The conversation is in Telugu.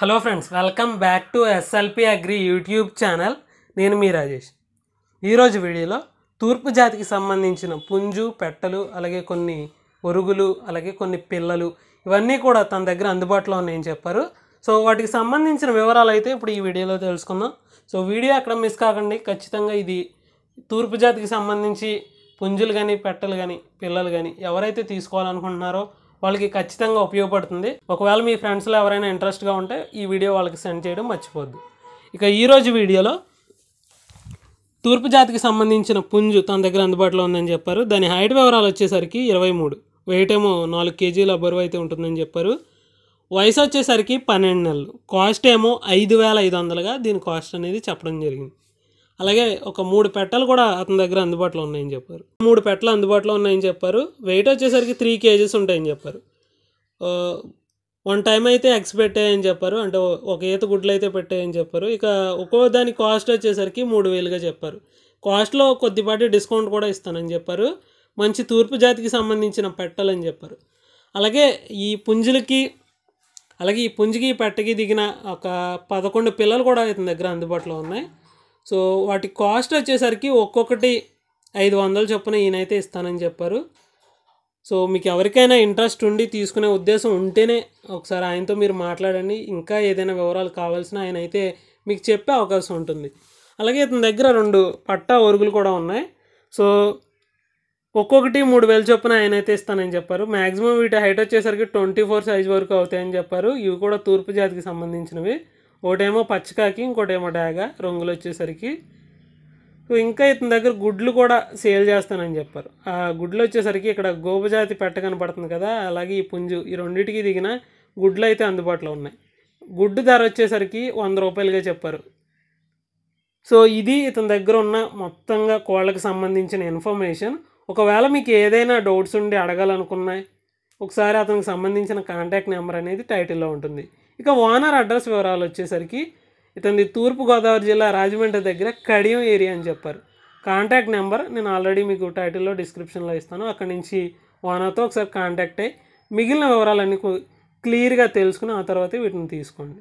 hello friends welcome back to SLP agri YouTube channel నేను మీ రాజేష్ ఈరోజు వీడియోలో తూర్పు జాతికి సంబంధించిన పుంజు పెట్టలు అలాగే కొన్ని ఒరుగులు అలాగే కొన్ని పిల్లలు ఇవన్నీ కూడా తన దగ్గర అందుబాటులో ఉన్నాయని చెప్పారు సో వాటికి సంబంధించిన వివరాలు అయితే ఇప్పుడు ఈ వీడియోలో తెలుసుకుందాం సో వీడియో అక్కడ మిస్ కాకండి ఖచ్చితంగా ఇది తూర్పు జాతికి సంబంధించి పుంజులు కానీ పెట్టలు కానీ పిల్లలు కానీ ఎవరైతే తీసుకోవాలనుకుంటున్నారో వాళ్ళకి ఖచ్చితంగా ఉపయోగపడుతుంది ఒకవేళ మీ ఫ్రెండ్స్లో ఎవరైనా ఇంట్రెస్ట్గా ఉంటే ఈ వీడియో వాళ్ళకి సెండ్ చేయడం మర్చిపోద్దు ఇక ఈరోజు వీడియోలో తూర్పు జాతికి సంబంధించిన పుంజు తన దగ్గర అందుబాటులో ఉందని చెప్పారు దాని హైట్ వివరాలు వచ్చేసరికి ఇరవై మూడు వెయిట్ ఏమో నాలుగు కేజీల బరువు అయితే ఉంటుందని చెప్పారు వయసు వచ్చేసరికి పన్నెండు నెలలు కాస్ట్ ఏమో ఐదు వేల ఐదు వందలుగా దీని కాస్ట్ అనేది చెప్పడం జరిగింది అలాగే ఒక మూడు పెట్టలు కూడా అతని దగ్గర అందుబాటులో ఉన్నాయని చెప్పారు మూడు పెట్టలు అందుబాటులో ఉన్నాయని చెప్పారు వెయిట్ వచ్చేసరికి త్రీ కేజీస్ ఉంటాయని చెప్పారు వన్ టైం అయితే ఎగ్స్ పెట్టాయని చెప్పారు అంటే ఒక ఈత గుడ్లు అయితే పెట్టాయని చెప్పారు ఇక ఒక్కో దాని కాస్ట్ వచ్చేసరికి మూడు వేలుగా చెప్పారు కాస్ట్లో కొద్దిపాటి డిస్కౌంట్ కూడా ఇస్తానని చెప్పారు మంచి తూర్పు జాతికి సంబంధించిన పెట్టాలని చెప్పారు అలాగే ఈ పుంజులకి అలాగే ఈ పుంజుకి పెట్టకి దిగిన ఒక పదకొండు పిల్లలు కూడా ఇతని దగ్గర అందుబాటులో ఉన్నాయి సో వాటి కాస్ట్ వచ్చేసరికి ఒక్కొక్కటి ఐదు వందల చొప్పున ఈయనైతే ఇస్తానని చెప్పారు సో మీకు ఎవరికైనా ఇంట్రెస్ట్ ఉండి తీసుకునే ఉద్దేశం ఉంటేనే ఒకసారి ఆయనతో మీరు మాట్లాడండి ఇంకా ఏదైనా వివరాలు కావాల్సిన ఆయన అయితే మీకు చెప్పే అవకాశం ఉంటుంది అలాగే ఇతని దగ్గర రెండు పట్టా ఒరుగులు కూడా ఉన్నాయి సో ఒక్కొక్కటి మూడు వేలు చొప్పున ఆయన అయితే ఇస్తానని చెప్పారు మ్యాక్సిమం వీటి హైట్ వచ్చేసరికి ట్వంటీ ఫోర్ సైజ్ వరకు అవుతాయని చెప్పారు ఇవి కూడా తూర్పు జాతికి సంబంధించినవి ఒకటేమో పచ్చకాకి ఇంకోటేమో డాగ రంగులు వచ్చేసరికి ఇంకా ఇతని దగ్గర గుడ్లు కూడా సేల్ చేస్తానని చెప్పారు ఆ గుడ్లు వచ్చేసరికి ఇక్కడ గోపజాతి పెట్ట కనపడుతుంది కదా అలాగే ఈ పుంజు ఈ రెండింటికి దిగిన గుడ్లు అయితే అందుబాటులో ఉన్నాయి గుడ్డు ధర వచ్చేసరికి వంద రూపాయలుగా చెప్పారు సో ఇది ఇతని దగ్గర ఉన్న మొత్తంగా కోళ్ళకి సంబంధించిన ఇన్ఫర్మేషన్ ఒకవేళ మీకు ఏదైనా డౌట్స్ ఉండి అడగాలనుకున్నాయి ఒకసారి అతనికి సంబంధించిన కాంటాక్ట్ నెంబర్ అనేది టైటిల్లో ఉంటుంది ఇక ఓనర్ అడ్రస్ వివరాలు వచ్చేసరికి ఇతని తూర్పుగోదావరి జిల్లా రాజమండ్రి దగ్గర కడియం ఏరియా అని చెప్పారు కాంటాక్ట్ నెంబర్ నేను ఆల్రెడీ మీకు టైటిల్లో డిస్క్రిప్షన్లో ఇస్తాను అక్కడి నుంచి ఓనర్తో ఒకసారి కాంటాక్ట్ అయ్యి మిగిలిన వివరాలన్నీ క్లియర్గా తెలుసుకుని ఆ తర్వాత వీటిని తీసుకోండి